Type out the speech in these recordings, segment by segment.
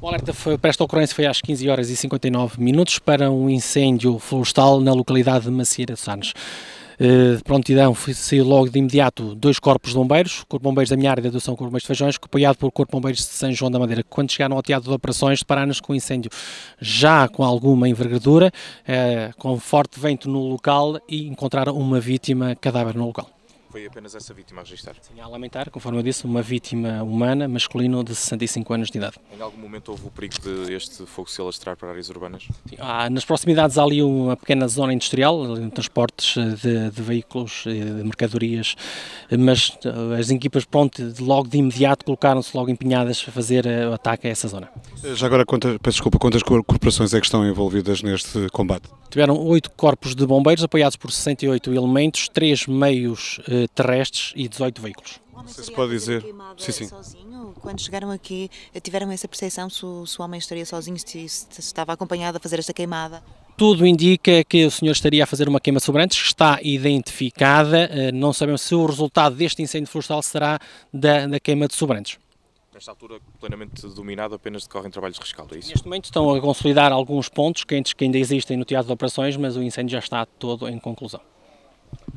O alerta foi, para esta ocorrência foi às 15 horas e 59 minutos para um incêndio florestal na localidade de Macieira dos Sanos. De eh, prontidão saiu logo de imediato dois corpos de bombeiros, o Corpo de Bombeiros da minha área de adoção, Corpo de Bombeiros de Feijões, apoiado pelo Corpo de Bombeiros de São João da Madeira. Quando chegaram ao teatro de operações, depararam-nos com um incêndio já com alguma envergadura, eh, com forte vento no local e encontraram uma vítima cadáver no local foi apenas essa vítima a registrar? Sim, a lamentar, conforme eu disse, uma vítima humana, masculino, de 65 anos de idade. Em algum momento houve o perigo de este fogo se alastrar para áreas urbanas? Sim, há, nas proximidades há ali uma pequena zona industrial, transportes eh, de, de veículos, eh, de mercadorias, eh, mas as equipas, pronto, logo de imediato colocaram-se logo empenhadas a fazer o ataque a essa zona. Já agora, quantas, peço desculpa, quantas corporações é que estão envolvidas neste combate? Tiveram oito corpos de bombeiros apoiados por 68 elementos, três meios terrestres e 18 veículos. Não sei se pode dizer. Sim, sim. Sozinho? Quando chegaram aqui, eh, tiveram essa percepção se o, se o homem estaria sozinho, se, se, estava acompanhado a fazer esta queimada? Tudo indica que o senhor estaria a fazer uma queima sobre está identificada. Eh, não sabemos se o resultado deste incêndio florestal será da, da queima de sobrantes nesta altura plenamente dominado, apenas decorrem trabalhos de rescaldo, é isso? Neste momento estão a consolidar alguns pontos quentes que ainda existem no teatro de operações, mas o incêndio já está todo em conclusão.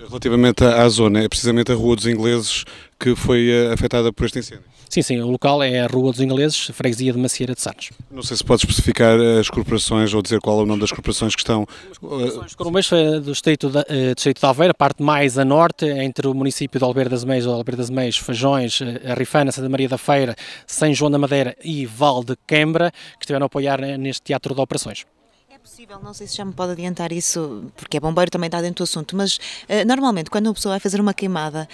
Relativamente à zona, é precisamente a Rua dos Ingleses que foi eh, afetada por este incêndio? Sim, sim, o local é a Rua dos Ingleses, freguesia de Macieira de Santos. Não sei se pode especificar eh, as corporações ou dizer qual é o nome das corporações que estão... As corporações Corumbês eh, do Distrito de, uh, Distrito de parte mais a norte, entre o município de Alberto das Meias, Alberto das Meias, Fajões, Rifana, Santa Maria da Feira, São João da Madeira e Val de Quembra, que estiveram a apoiar neste teatro de operações possível, não sei se já me pode adiantar isso, porque é bombeiro também está dentro do assunto, mas uh, normalmente quando uma pessoa vai fazer uma queimada,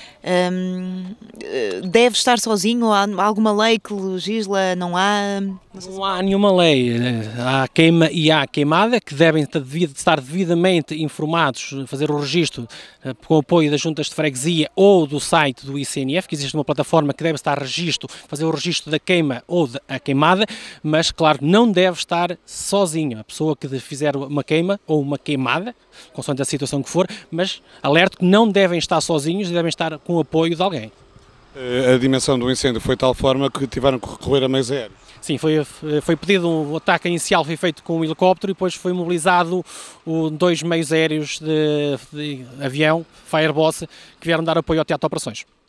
um, eh, deve estar sozinho há alguma lei que legisla? Não há? Não, não há nenhuma lei. Eh, há queima e há queimada que devem estar devidamente informados, fazer o registro com o apoio das juntas de freguesia ou do site do ICNF, que existe uma plataforma que deve estar registro, fazer o registro da queima ou da queimada, mas claro, não deve estar sozinho. A pessoa que de fizer uma queima ou uma queimada, consoante a situação que for, mas alerto que não devem estar sozinhos, devem estar com o apoio de alguém. Eh, a dimensão do incêndio foi de tal forma que tiveram que recorrer a meios aéreos. Sim, foi, eh, foi pedido um ataque inicial, foi feito com um helicóptero e depois foi mobilizado o, dois meios aéreos de, de avião, Fireboss, que vieram dar apoio ao teatro de operações.